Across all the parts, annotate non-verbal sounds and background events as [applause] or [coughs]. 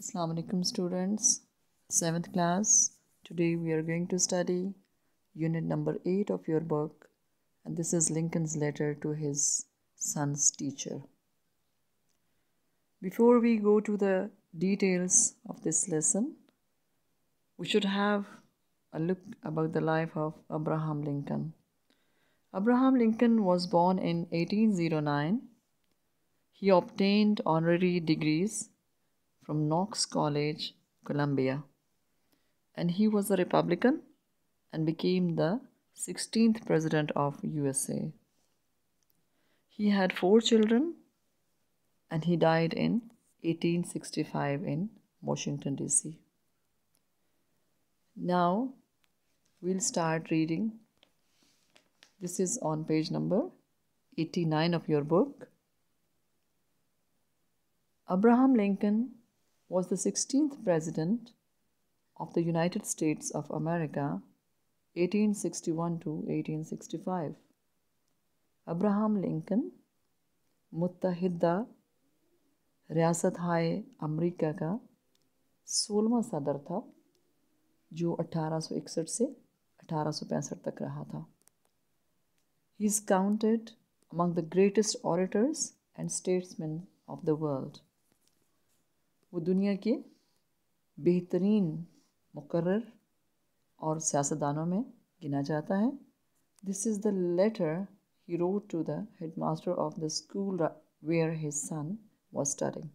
Assalamu alaikum students 7th class today we are going to study unit number 8 of your book and this is Lincoln's letter to his son's teacher before we go to the details of this lesson we should have a look about the life of Abraham Lincoln Abraham Lincoln was born in 1809 he obtained honorary degrees from Knox College, Columbia. And he was a Republican and became the 16th President of USA. He had four children and he died in 1865 in Washington, D.C. Now we'll start reading. This is on page number 89 of your book. Abraham Lincoln was the 16th President of the United States of America 1861 to 1865. Abraham Lincoln मुतहदा riyasat hai America ka सोलवा sadar tha, jo 1861 se 1865 tak raha tha. He is counted among the greatest orators and statesmen of the world. वो दुनिया के बेहतरीन मुकर और सियासतदानों में गिना जाता है this is the letter he wrote to the head master of the school where his son was staring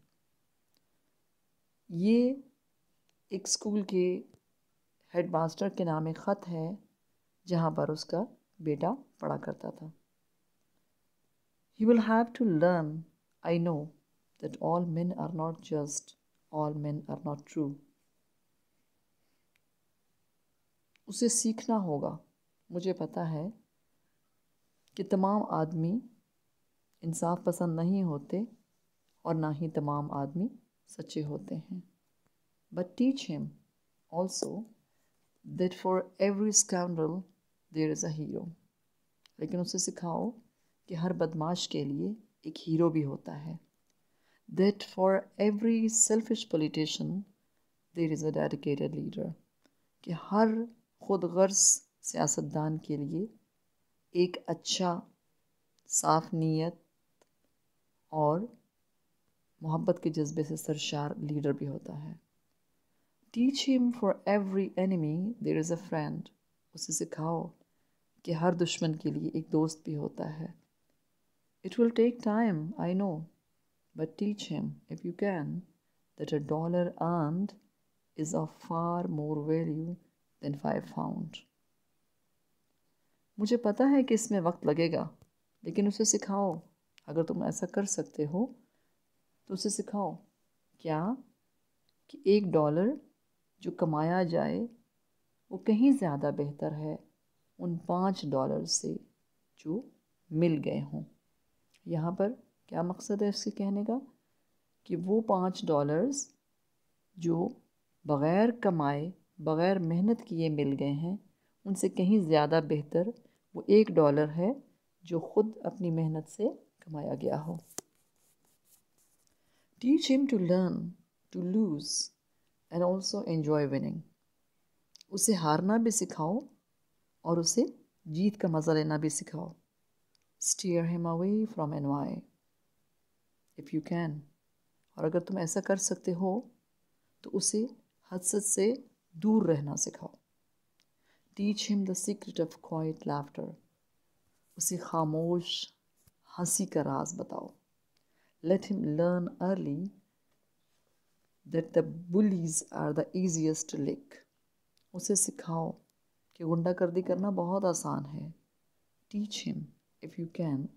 ये एक स्कूल के हेड मास्टर के नाम एक ख़त है जहाँ पर उसका बेटा पढ़ा करता था he will have to learn I know that all men are not just all man are not true उसे सीखना होगा मुझे पता है कि तमाम आदमी इंसाफ पसंद नहीं होते और ना ही तमाम आदमी सच्चे होते हैं but teach him also that for every scoundrel there is a hero लेकिन उसे सिखाओ कि हर बदमाश के लिए एक हीरो भी होता है that for every selfish politician there is a dedicated leader कि हर खुद गर्ज सियासतदान के लिए एक अच्छा साफ नीयत और मोहब्बत के जज्बे से सरशार लीडर भी होता है teach him for every enemy there is a friend उसे सिखाओ कि हर दुश्मन के लिए एक दोस्त भी होता है it will take time I know But teach him, if you can, that a dollar earned is of far more value than five found. मुझे पता है कि इसमें वक्त लगेगा लेकिन उसे सिखाओ अगर तुम ऐसा कर सकते हो तो उसे सिखाओ क्या कि एक डॉलर जो कमाया जाए वो कहीं ज़्यादा बेहतर है उन पाँच डॉलर से जो मिल गए हों यहाँ पर क्या मकसद है इसके कहने का कि वो पाँच डॉलर्स जो बग़ैर कमाए बग़ैर मेहनत किए मिल गए हैं उनसे कहीं ज़्यादा बेहतर वो एक डॉलर है जो ख़ुद अपनी मेहनत से कमाया गया हो teach him to learn to lose and also enjoy winning उसे हारना भी सिखाओ और उसे जीत का मज़ा लेना भी सिखाओ steer him away from envy if you can और अगर तुम ऐसा कर सकते हो तो उसे हदसत से दूर रहना सिखाओ teach him the secret of quiet laughter उसे खामोश हंसी का राज बताओ let him learn early that the bullies are the easiest lick उसे सिखाओ कि गुंडागर्दी करना बहुत आसान है teach him if you can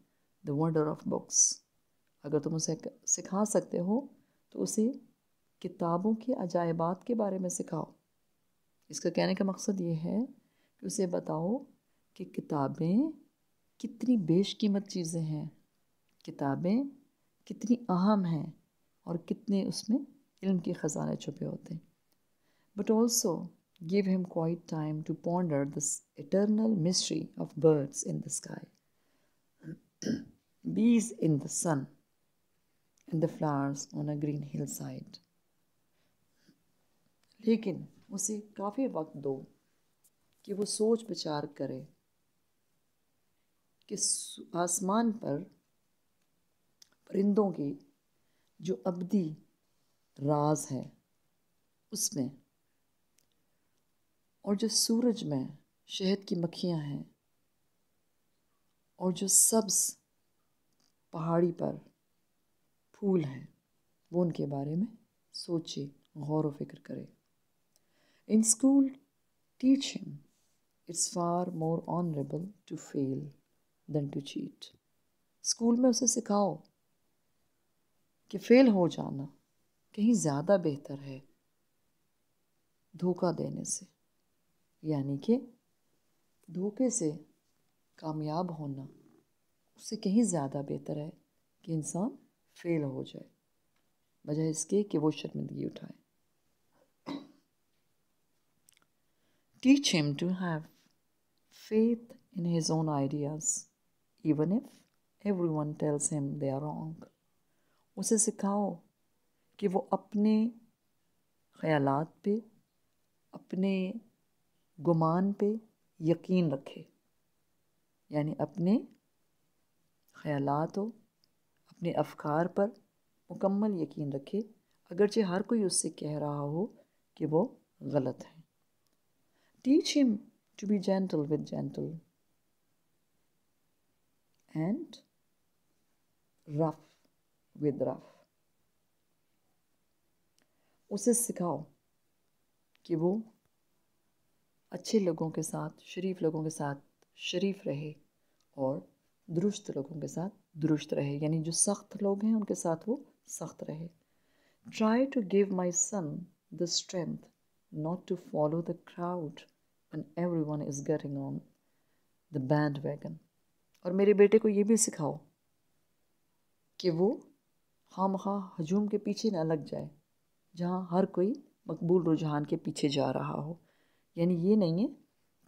the wonder of books अगर तुम उसे सिखा सकते हो तो उसे किताबों के अजायबात के बारे में सिखाओ इसका कहने का मकसद ये है कि उसे बताओ कि किताबें कितनी बेशकीमत चीज़ें हैं किताबें कितनी अहम हैं और कितने उसमें इल्म के ख़जाने छुपे होते हैं but also give him quiet time to ponder this eternal mystery of birds in the sky bees in the sun and the flowers on a green hillside. लेकिन उसे काफ़ी वक्त दो कि वो सोच विचार करे कि आसमान पर परिंदों की जो अबदी राज है उसमें और जो सूरज में शहद की मक्खियां हैं और जो सब्ज़ पहाड़ी पर फूल हैं वो उनके बारे में सोचे गौर व फिक्र करे in school teaching it's far more honourable to fail than to cheat school में उसे सिखाओ कि फेल हो जाना कहीं ज़्यादा बेहतर है धोखा देने से यानी कि धोखे से कामयाब होना उससे कहीं ज़्यादा बेहतर है कि इंसान फेल हो जाए वजह इसके कि वो शर्मिंदगी उठाए teach him to have faith in his own ideas even if everyone tells him they are wrong उसे सिखाओ कि वो अपने ख्याल पे अपने गुमान पे यकीन रखे यानी अपने ख्यालों हो अपने अफकार पर मुकम्मल यकीन रखे अगरचे हर कोई उससे कह रहा हो कि वो गलत है teach him to be gentle with gentle and rough with rough उसे सिखाओ कि वो अच्छे लोगों के साथ शरीफ लोगों के साथ शरीफ रहे और दुरुस्त लोगों के साथ दुरुस्त रहे यानी जो सख्त लोग हैं उनके साथ वो सख्त रहे try to give my son the strength not to follow the crowd and everyone is getting on the bandwagon और मेरे बेटे को ये भी सिखाओ कि वो खाम खा हजूम के पीछे ना लग जाए जहाँ हर कोई मकबूल रुझान के पीछे जा रहा हो यानी ये नहीं है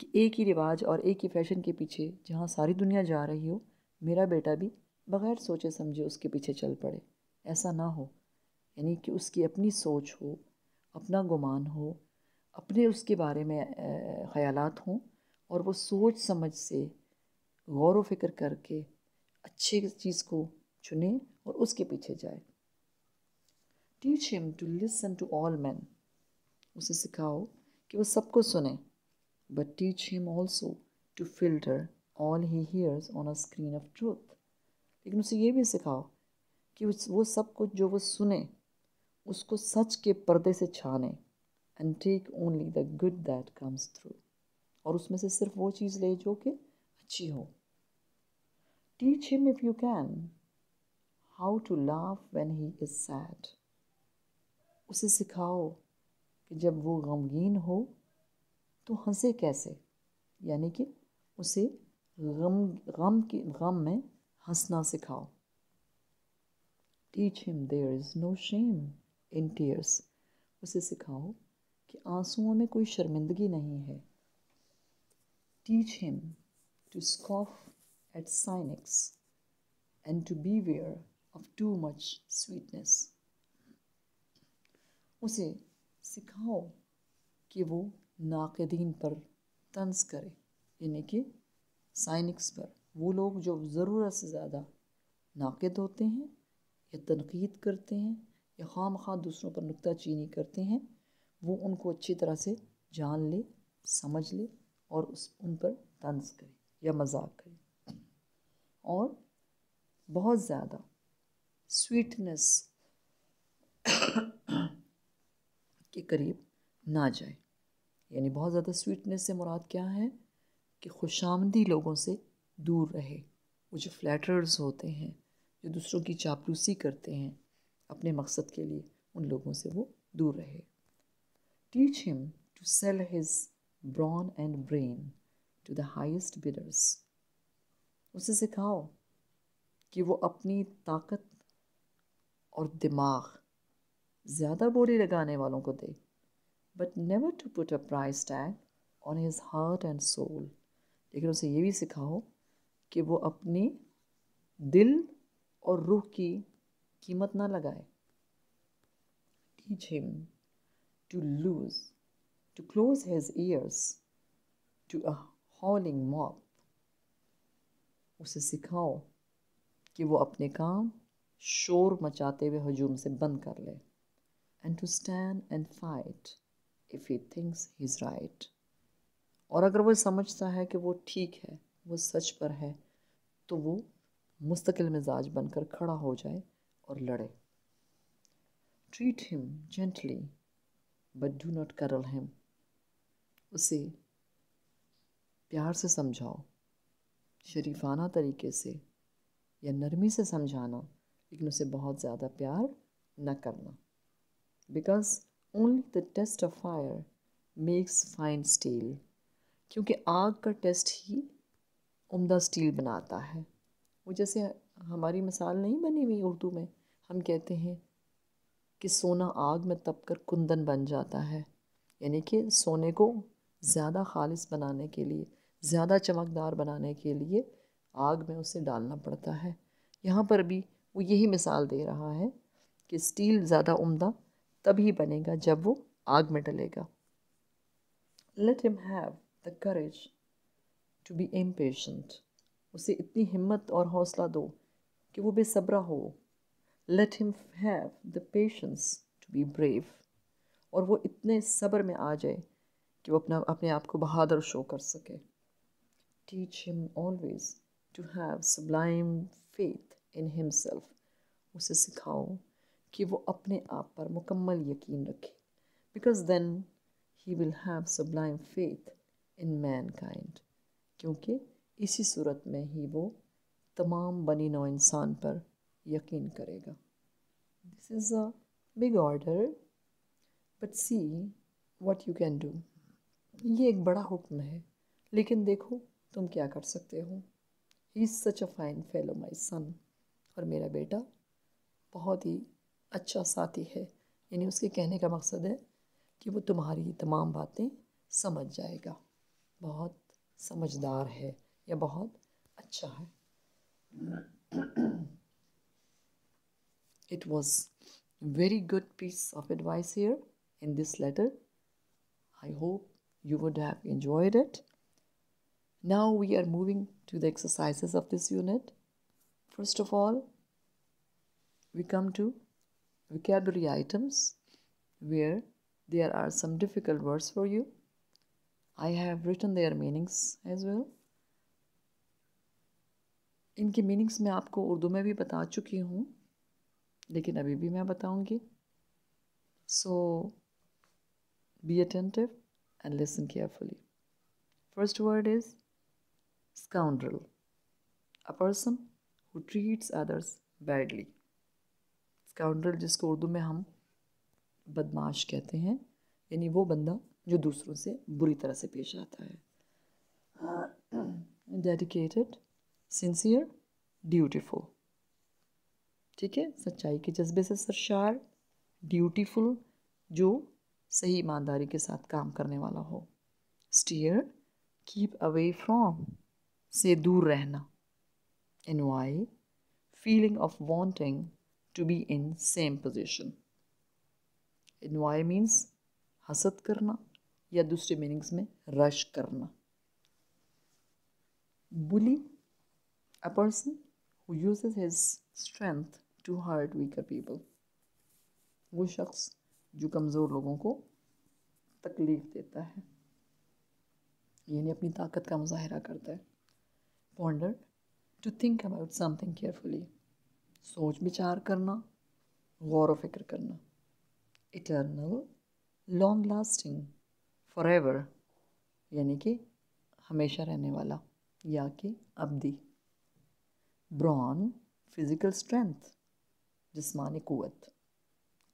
कि एक ही रिवाज और एक ही फैशन के पीछे जहाँ सारी दुनिया जा रही हो मेरा बेटा भी बगैर सोचे समझे उसके पीछे चल पड़े ऐसा ना हो यानी कि उसकी अपनी सोच हो अपना गुमान हो अपने उसके बारे में ख़यालत हों और वो सोच समझ से गौर व फिक्र करके अच्छे चीज़ को चुने और उसके पीछे जाए teach him to listen to all man उसे सिखाओ कि वो सबको सुने but teach him also to filter all he hears on a screen of truth लेकिन उसे ये भी सिखाओ कि उस वो सब कुछ जो वो सुने उसको सच के पर्दे से छाने and take only the good that comes through और उसमें से सिर्फ वो चीज़ ले जो कि अच्छी हो teach him if you can how to laugh when he is sad उसे सिखाओ कि जब वो गमगीन हो तो हंसे कैसे यानी कि उसे गम गम के गम में हंसना सिखाओ teach him there is no shame in tears उसे सिखाओ कि आंसुओं में कोई शर्मिंदगी नहीं है teach him to scoff at cynics and to beware of too much sweetness उसे सिखाओ कि वो नाकदीन पर तंज करे यानी कि साइनिक्स पर वो लोग जो ज़रूरत से ज़्यादा नाकद होते हैं या तनकीद करते हैं या खाम खा दूसरों पर नुकता चीनी करते हैं वो उनको अच्छी तरह से जान ले समझ ले और उस उन पर तंज करे या मजाक करे और बहुत ज़्यादा स्वीटनेस [coughs] के करीब ना जाए यानी बहुत ज़्यादा स्वीटनेस से मुराद क्या है कि खुशामदी लोगों से दूर रहे वो जो फ्लैटर्स होते हैं जो दूसरों की चापलूसी करते हैं अपने मकसद के लिए उन लोगों से वो दूर रहे teach him to sell his brawn and brain to the highest bidders उसे सिखाओ कि वो अपनी ताकत और दिमाग ज़्यादा बोली लगाने वालों को दे but never to put a price tag on his heart and soul लेकिन उसे ये भी सिखाओ कि वो अपने दिल और रूह की कीमत ना लगाए teach him to lose to close his ears to a howling mob उसे सिखाओ कि वो अपने काम शोर मचाते हुए हजूम से बंद कर ले and to stand and fight if he thinks he is right और अगर वो समझता है कि वो ठीक है वो सच पर है तो वो मुस्तकिल मिजाज बनकर खड़ा हो जाए और लड़े treat him gently but do not cuddle him उसे प्यार से समझाओ शरीफाना तरीके से या नरमी से समझाना लेकिन उसे बहुत ज़्यादा प्यार न करना because only the test of fire makes fine steel क्योंकि आग का टेस्ट ही उम्दा स्टील बनाता है वो जैसे हमारी मिसाल नहीं बनी हुई उर्दू में हम कहते हैं कि सोना आग में तप कर कुंदन बन जाता है यानी कि सोने को ज़्यादा खालिश बनाने के लिए ज़्यादा चमकदार बनाने के लिए आग में उसे डालना पड़ता है यहाँ पर भी वो यही मिसाल दे रहा है कि स्टील ज़्यादा उम्दा तभी बनेगा जब वो आग में डलेगा let him have the courage to be impatient उसे इतनी हिम्मत और हौसला दो कि वो बेसब्रा हो let him have the patience to be brave और वो इतने सब्र में आ जाए कि वो अपना अपने आप को बहादुर शो कर सके teach him always to have sublime faith in himself उसे सिखाओ कि वो अपने आप पर मुकम्मल यकीन रखे because then he will have sublime faith in mankind क्योंकि इसी सूरत में ही वो तमाम बनी नौ इंसान पर यकीन करेगा this is a big order but see what you can do ये एक बड़ा हुक्म है लेकिन देखो तुम क्या कर सकते हो he is such a fine fellow my son और मेरा बेटा बहुत ही अच्छा साथी है यानी उसके कहने का मकसद है कि वो तुम्हारी तमाम बातें समझ जाएगा बहुत समझदार it was very good piece of advice here in this letter i hope you would have enjoyed it now we are moving to the exercises of this unit first of all we come to vocabulary items where there are some difficult words for you I have written their meanings as well इनकी meanings मैं आपको उर्दू में भी बता चुकी हूँ लेकिन अभी भी मैं बताऊँगी so be attentive and listen carefully first word is scoundrel a person who treats others badly scoundrel जिसको उर्दू में हम बदमाश कहते हैं यानी वो बंदा जो दूसरों से बुरी तरह से पेश आता है डेडिकेटेड सिंसियर ड्यूटीफुल ठीक है सच्चाई के जज्बे से सरशार ड्यूटीफुल जो सही ईमानदारी के साथ काम करने वाला हो स्टीयर कीप अवे फ्रॉम से दूर रहना envy feeling of wanting to be in same position envy means हसद करना या दूसरे मीनिंग्स में रश करना bully a person who uses his strength to hurt weaker people वो शख्स जो कमज़ोर लोगों को तकलीफ़ देता है यानी अपनी ताकत का मुजाहरा करता है ponder to think about something carefully सोच विचार करना गौर व फिक्र करना eternal long lasting for ever यानी कि हमेशा रहने वाला या कि दी ब्रॉन फिज़िकल स्ट्रेंथ जिसमानी क़ुत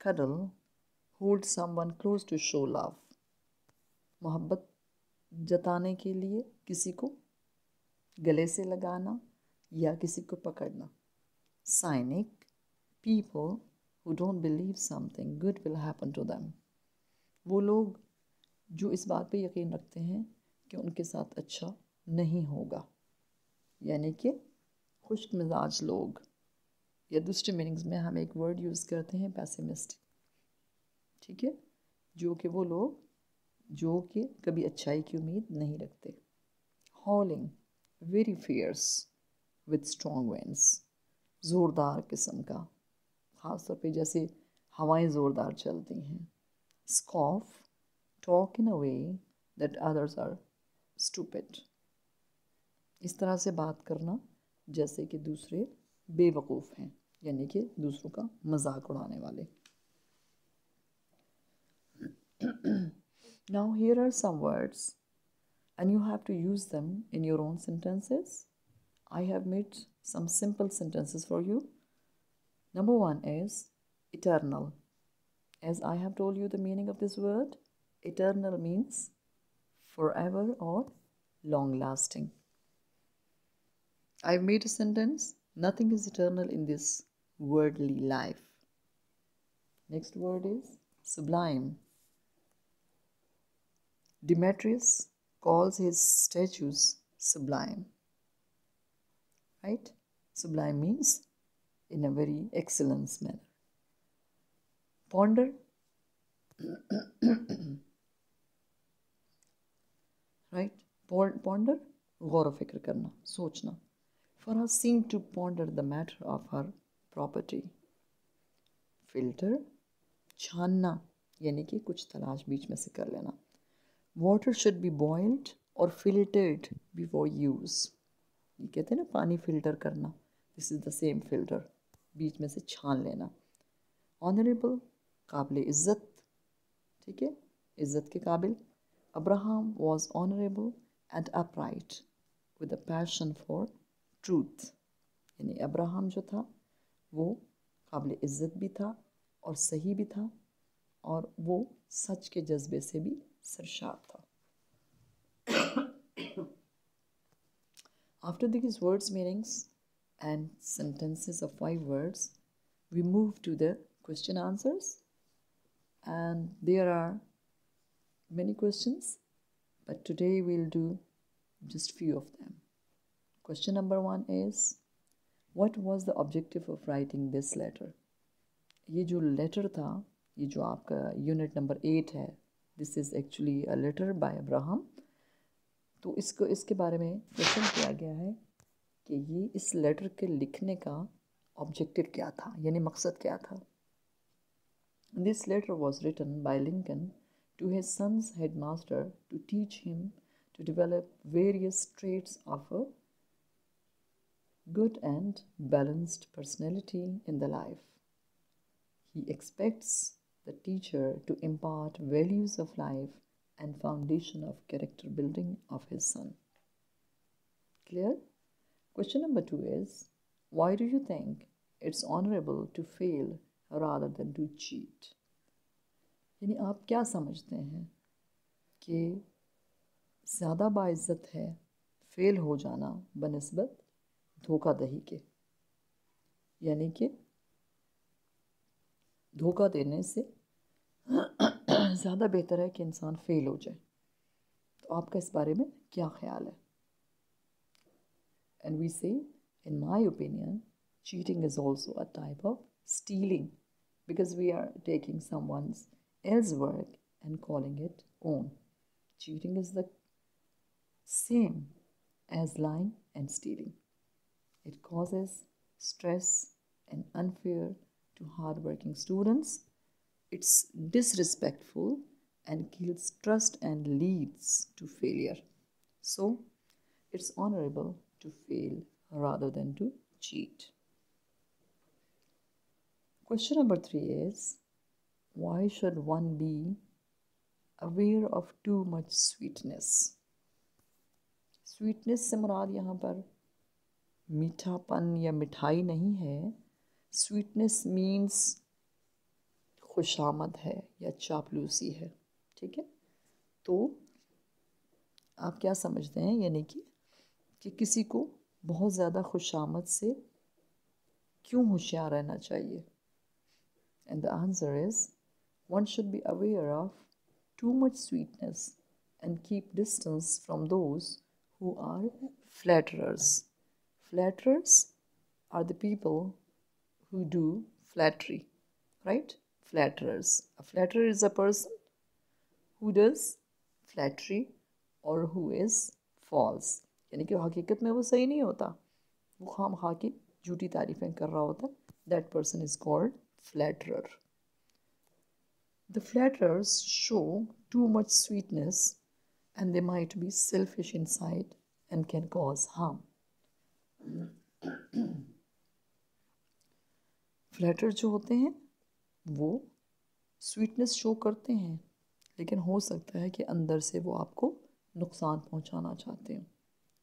cuddle hold someone close to show love मोहब्बत जताने के लिए किसी को गले से लगाना या किसी को पकड़ना cynic people who don't believe something good will happen to them वो लोग जो इस बात पे यकीन रखते हैं कि उनके साथ अच्छा नहीं होगा यानी कि खुश्क मिजाज लोग या दूसरे मीनिंग्स में हम एक वर्ड यूज़ करते हैं पैसिमिस्ट ठीक है जो कि वो लोग जो कि कभी अच्छाई की उम्मीद नहीं रखते howling very fierce with strong winds ज़ोरदार किस्म का ख़ासतौर पे जैसे हवाएं ज़ोरदार चलती हैं scoff talk in a way that others are stupid इस तरह से बात करना जैसे कि दूसरे बेवकूफ़ हैं यानी कि दूसरों का मजाक उड़ाने वाले now here are some words and you have to use them in your own sentences I have made some simple sentences for you number one is eternal as I have told you the meaning of this word eternal means forever or long lasting. I've made a sentence nothing is eternal in this worldly life. Next word is sublime. Demetrius calls his statues sublime. Right? Sublime means in a very excellence manner. Ponder [clears throat] right ponder गौर फिक्र करना सोचना for her seem to ponder the matter of her property filter छानना यानी कि कुछ तलाश बीच में से कर लेना वाटर शुड बी बॉइल्ड और फिल्टर्ड बिफोर यूज़ ये कहते हैं ना पानी फिल्टर करना this is the same filter बीच में से छान लेना ऑनरेबल काबिल इज़्ज़त ठीक है इज़्ज़त के काबिल Abraham was honorable and upright with a passion for truth यानी अब्राहम जो था वो काबिल इज़्ज़त भी था और सही भी था और वो सच के जज्बे से भी सरशार था After these words meanings and sentences of five words, we move to the question answers. And there are many questions, but today we'll do just few of them. Question number one is what was the objective of writing this letter? ये जो letter था ये जो आपका unit number eight है this is actually a letter by Abraham तो इसको इसके बारे में क्वेश्चन किया गया है कि ये इस लेटर के लिखने का ऑब्जेक्टिव क्या था यानी मकसद क्या था this letter was written by Lincoln to his son's headmaster to teach him to develop various traits of a good and balanced personality in the life. He expects the teacher to impart values of life and foundation of character building of his son. Clear? Question number two is why do you think it's honorable to fail rather than to cheat? यानी आप क्या समझते हैं कि ज़्यादा बाइज़त है fail हो जाना बनस्बत धोखा दही के यानी कि धोखा देने से [clears throat] ज़्यादा बेहतर है कि इंसान फेल हो जाए तो आपका इस बारे में क्या ख्याल है and we say, in my opinion cheating is also a type of stealing because we are taking someone's else work and calling it own. Cheating is the same as lying and stealing. It causes stress and unfair to hardworking students. It's disrespectful and kills trust and leads to failure. So, it's honorable to fail rather than to cheat. Question number three is Why should one be aware of too much sweetness? Sweetness से मुराद यहाँ पर मीठापन या मिठाई नहीं है sweetness means खुशामद है या चापलूसी है ठीक है तो आप क्या समझते हैं यानी कि कि किसी को बहुत ज़्यादा खुशामद से क्यों होशियार रहना चाहिए and the answer is one should be aware of too much sweetness and keep distance from those who are flatterers. Flatterers are the people who do flattery, right? Flatterers. A flatterer is a person who does flattery or who is false. यानी कि हकीकत में वो सही नहीं होता वो खाम झूठी तारीफें कर रहा होता that person is called flatterer The flatterers show too much sweetness and they might be selfish inside and can cause harm. Flatter जो होते हैं वो स्वीटनेस शो करते हैं लेकिन हो सकता है कि अंदर से वो आपको नुकसान पहुंचाना चाहते हैं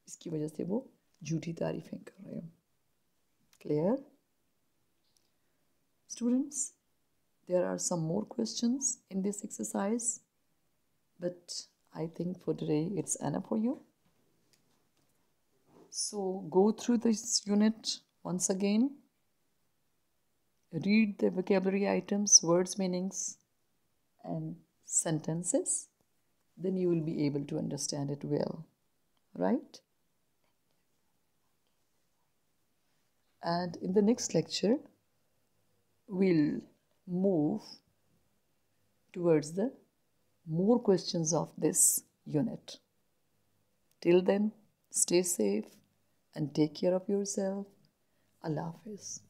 इसकी वजह से वो झूठी तारीफें कर रहे हो clear students There are some more questions in this exercise, but I think for today it's enough for you. So go through this unit once again. Read the vocabulary items, words, meanings, and sentences. Then you will be able to understand it well, right? And in the next lecture, we'll move towards the more questions of this unit. Till then, stay safe and take care of yourself. Allah Hafiz.